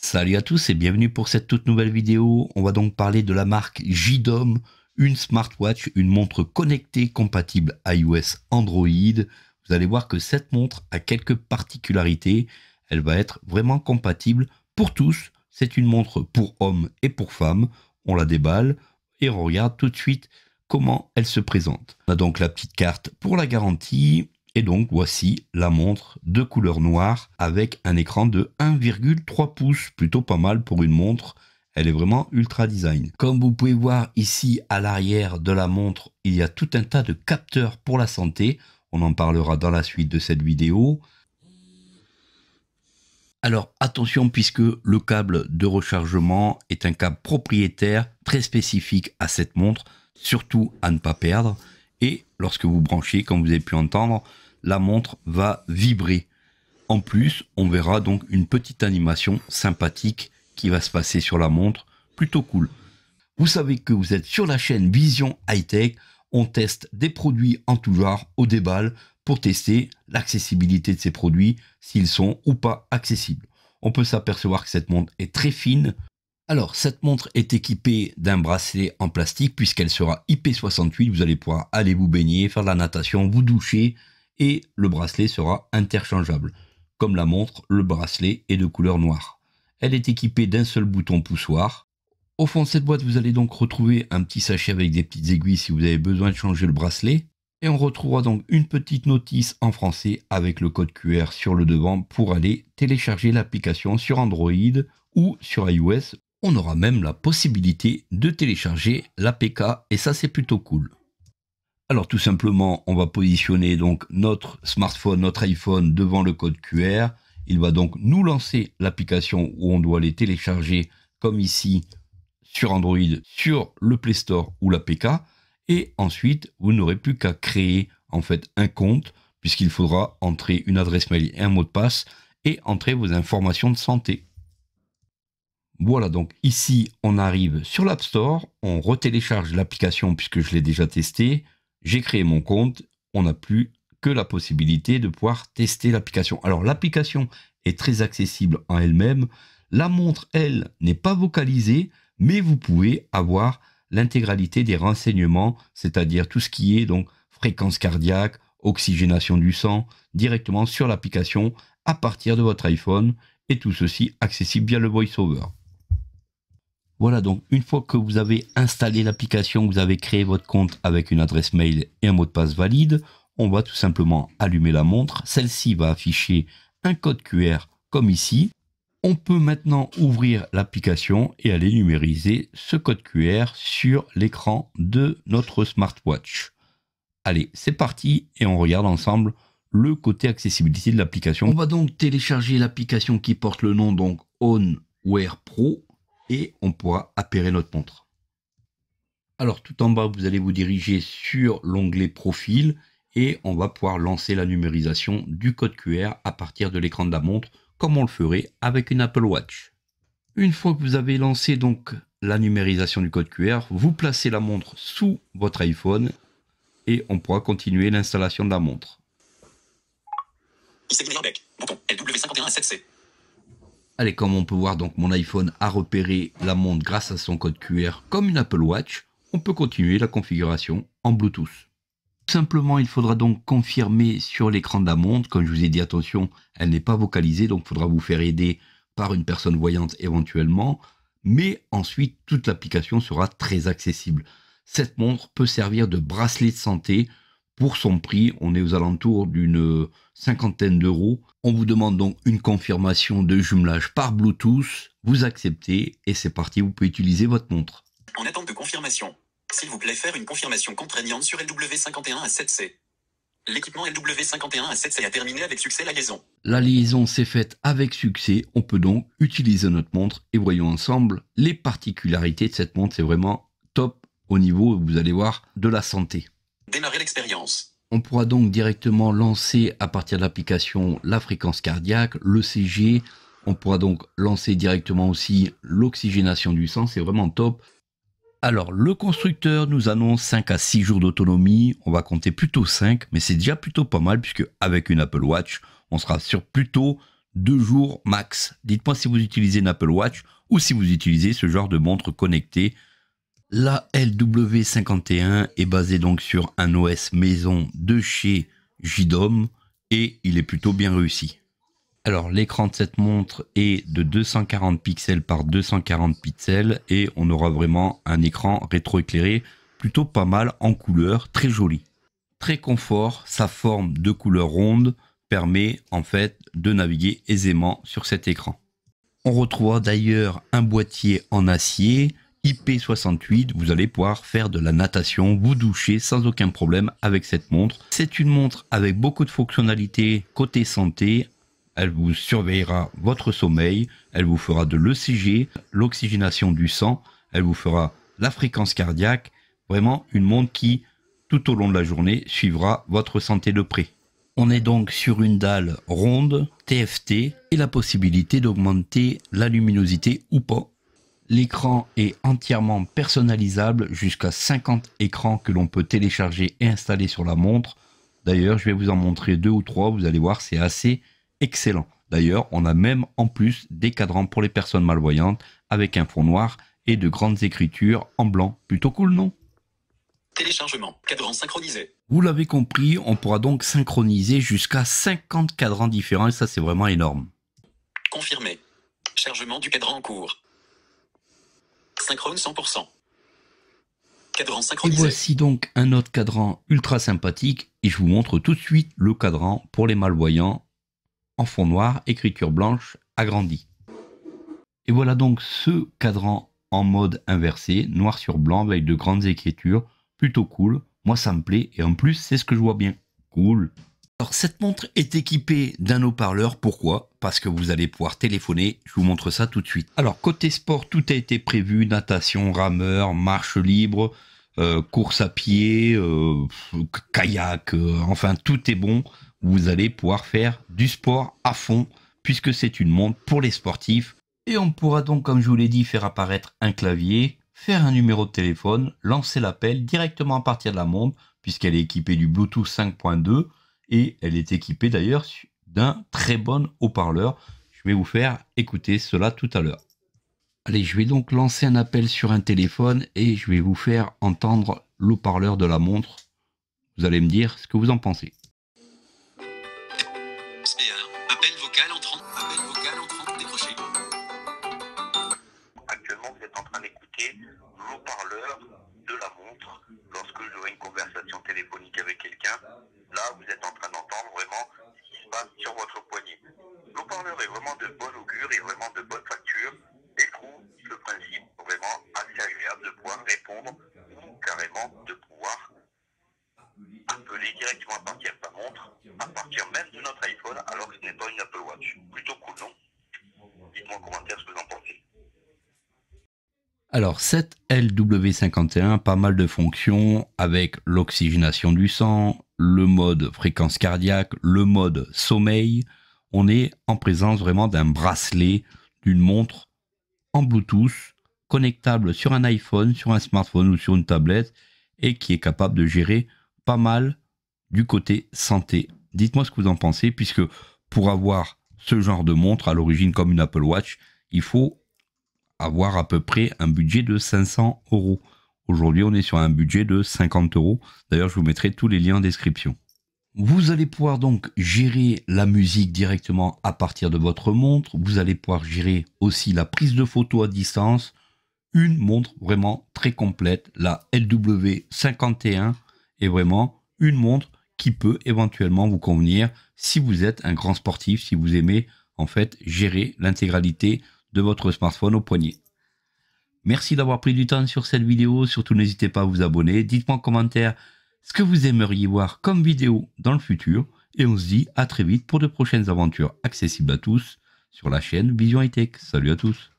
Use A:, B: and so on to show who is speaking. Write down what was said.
A: Salut à tous et bienvenue pour cette toute nouvelle vidéo. On va donc parler de la marque JDOM, une smartwatch, une montre connectée compatible iOS Android. Vous allez voir que cette montre a quelques particularités. Elle va être vraiment compatible pour tous. C'est une montre pour hommes et pour femmes. On la déballe et on regarde tout de suite comment elle se présente. On a donc la petite carte pour la garantie. Et donc voici la montre de couleur noire avec un écran de 1,3 pouces, plutôt pas mal pour une montre. Elle est vraiment ultra design. Comme vous pouvez voir ici à l'arrière de la montre, il y a tout un tas de capteurs pour la santé. On en parlera dans la suite de cette vidéo. Alors attention puisque le câble de rechargement est un câble propriétaire très spécifique à cette montre, surtout à ne pas perdre. Et lorsque vous branchez, comme vous avez pu entendre, la montre va vibrer. En plus, on verra donc une petite animation sympathique qui va se passer sur la montre, plutôt cool. Vous savez que vous êtes sur la chaîne Vision High Tech, on teste des produits en tout genre au déballe pour tester l'accessibilité de ces produits, s'ils sont ou pas accessibles. On peut s'apercevoir que cette montre est très fine. Alors, cette montre est équipée d'un bracelet en plastique puisqu'elle sera IP68. Vous allez pouvoir aller vous baigner, faire de la natation, vous doucher, et le bracelet sera interchangeable. Comme la montre, le bracelet est de couleur noire. Elle est équipée d'un seul bouton poussoir. Au fond de cette boîte, vous allez donc retrouver un petit sachet avec des petites aiguilles si vous avez besoin de changer le bracelet. Et on retrouvera donc une petite notice en français avec le code QR sur le devant pour aller télécharger l'application sur Android ou sur iOS. On aura même la possibilité de télécharger l'APK et ça c'est plutôt cool. Alors tout simplement, on va positionner donc notre smartphone, notre iPhone devant le code QR. Il va donc nous lancer l'application où on doit les télécharger, comme ici sur Android, sur le Play Store ou l'APK. Et ensuite, vous n'aurez plus qu'à créer en fait un compte, puisqu'il faudra entrer une adresse mail et un mot de passe, et entrer vos informations de santé. Voilà donc ici on arrive sur l'App Store, on retélécharge l'application puisque je l'ai déjà testée, j'ai créé mon compte, on n'a plus que la possibilité de pouvoir tester l'application. Alors l'application est très accessible en elle-même. La montre, elle, n'est pas vocalisée, mais vous pouvez avoir l'intégralité des renseignements, c'est-à-dire tout ce qui est donc fréquence cardiaque, oxygénation du sang, directement sur l'application à partir de votre iPhone, et tout ceci accessible via le VoiceOver. Voilà, donc une fois que vous avez installé l'application, vous avez créé votre compte avec une adresse mail et un mot de passe valide, on va tout simplement allumer la montre. Celle-ci va afficher un code QR comme ici. On peut maintenant ouvrir l'application et aller numériser ce code QR sur l'écran de notre smartwatch. Allez, c'est parti et on regarde ensemble le côté accessibilité de l'application. On va donc télécharger l'application qui porte le nom donc Pro et on pourra appairer notre montre. Alors tout en bas, vous allez vous diriger sur l'onglet Profil et on va pouvoir lancer la numérisation du code QR à partir de l'écran de la montre comme on le ferait avec une Apple Watch. Une fois que vous avez lancé donc la numérisation du code QR, vous placez la montre sous votre iPhone et on pourra continuer l'installation de la montre. Allez, comme on peut voir, donc mon iPhone a repéré la montre grâce à son code QR comme une Apple Watch. On peut continuer la configuration en Bluetooth. Tout simplement, il faudra donc confirmer sur l'écran de la montre. Comme je vous ai dit, attention, elle n'est pas vocalisée, donc il faudra vous faire aider par une personne voyante éventuellement. Mais ensuite, toute l'application sera très accessible. Cette montre peut servir de bracelet de santé pour son prix, on est aux alentours d'une cinquantaine d'euros. On vous demande donc une confirmation de jumelage par Bluetooth. Vous acceptez et c'est parti, vous pouvez utiliser votre montre. En attente de confirmation, s'il vous plaît, faire une confirmation contraignante sur LW51 à 7C. L'équipement LW51 à 7C a terminé avec succès la liaison. La liaison s'est faite avec succès. On peut donc utiliser notre montre et voyons ensemble les particularités de cette montre. C'est vraiment top au niveau, vous allez voir, de la santé. Démarrer l'expérience. On pourra donc directement lancer à partir de l'application la fréquence cardiaque, le CG. On pourra donc lancer directement aussi l'oxygénation du sang. C'est vraiment top. Alors, le constructeur nous annonce 5 à 6 jours d'autonomie. On va compter plutôt 5, mais c'est déjà plutôt pas mal puisque avec une Apple Watch, on sera sur plutôt 2 jours max. Dites-moi si vous utilisez une Apple Watch ou si vous utilisez ce genre de montre connectée la LW51 est basée donc sur un OS maison de chez JDOM et il est plutôt bien réussi. Alors l'écran de cette montre est de 240 pixels par 240 pixels et on aura vraiment un écran rétroéclairé plutôt pas mal en couleur, très joli. Très confort, sa forme de couleur ronde permet en fait de naviguer aisément sur cet écran. On retrouve d'ailleurs un boîtier en acier IP68, vous allez pouvoir faire de la natation, vous doucher sans aucun problème avec cette montre. C'est une montre avec beaucoup de fonctionnalités côté santé. Elle vous surveillera votre sommeil, elle vous fera de l'ECG, l'oxygénation du sang, elle vous fera la fréquence cardiaque. Vraiment une montre qui, tout au long de la journée, suivra votre santé de près. On est donc sur une dalle ronde, TFT, et la possibilité d'augmenter la luminosité ou pas L'écran est entièrement personnalisable jusqu'à 50 écrans que l'on peut télécharger et installer sur la montre. D'ailleurs, je vais vous en montrer deux ou trois, vous allez voir, c'est assez excellent. D'ailleurs, on a même en plus des cadrans pour les personnes malvoyantes avec un fond noir et de grandes écritures en blanc. Plutôt cool, non Téléchargement, cadran synchronisé. Vous l'avez compris, on pourra donc synchroniser jusqu'à 50 cadrans différents et ça c'est vraiment énorme. Confirmé. Chargement du cadran en cours. 100%. Et voici donc un autre cadran ultra sympathique et je vous montre tout de suite le cadran pour les malvoyants en fond noir, écriture blanche, agrandie. Et voilà donc ce cadran en mode inversé, noir sur blanc avec de grandes écritures, plutôt cool. Moi ça me plaît et en plus c'est ce que je vois bien. Cool. Alors cette montre est équipée d'un haut-parleur, pourquoi Parce que vous allez pouvoir téléphoner, je vous montre ça tout de suite. Alors côté sport, tout a été prévu, natation, rameur, marche libre, euh, course à pied, euh, kayak, euh, enfin tout est bon. Vous allez pouvoir faire du sport à fond puisque c'est une montre pour les sportifs. Et on pourra donc, comme je vous l'ai dit, faire apparaître un clavier, faire un numéro de téléphone, lancer l'appel directement à partir de la montre puisqu'elle est équipée du Bluetooth 5.2 et elle est équipée d'ailleurs d'un très bon haut-parleur. Je vais vous faire écouter cela tout à l'heure. Allez, je vais donc lancer un appel sur un téléphone et je vais vous faire entendre l'haut-parleur de la montre. Vous allez me dire ce que vous en pensez. Appel vocal Alors, cette LW51, pas mal de fonctions avec l'oxygénation du sang, le mode fréquence cardiaque, le mode sommeil. On est en présence vraiment d'un bracelet, d'une montre en Bluetooth, connectable sur un iPhone, sur un smartphone ou sur une tablette, et qui est capable de gérer pas mal du côté santé. Dites-moi ce que vous en pensez, puisque pour avoir ce genre de montre à l'origine comme une Apple Watch, il faut avoir à peu près un budget de 500 euros. Aujourd'hui, on est sur un budget de 50 euros. D'ailleurs, je vous mettrai tous les liens en description. Vous allez pouvoir donc gérer la musique directement à partir de votre montre. Vous allez pouvoir gérer aussi la prise de photos à distance. Une montre vraiment très complète, la LW51, est vraiment une montre qui peut éventuellement vous convenir si vous êtes un grand sportif, si vous aimez en fait gérer l'intégralité de votre smartphone au poignet. Merci d'avoir pris du temps sur cette vidéo. Surtout, n'hésitez pas à vous abonner. Dites-moi en commentaire ce que vous aimeriez voir comme vidéo dans le futur. Et on se dit à très vite pour de prochaines aventures accessibles à tous sur la chaîne Vision High Tech. Salut à tous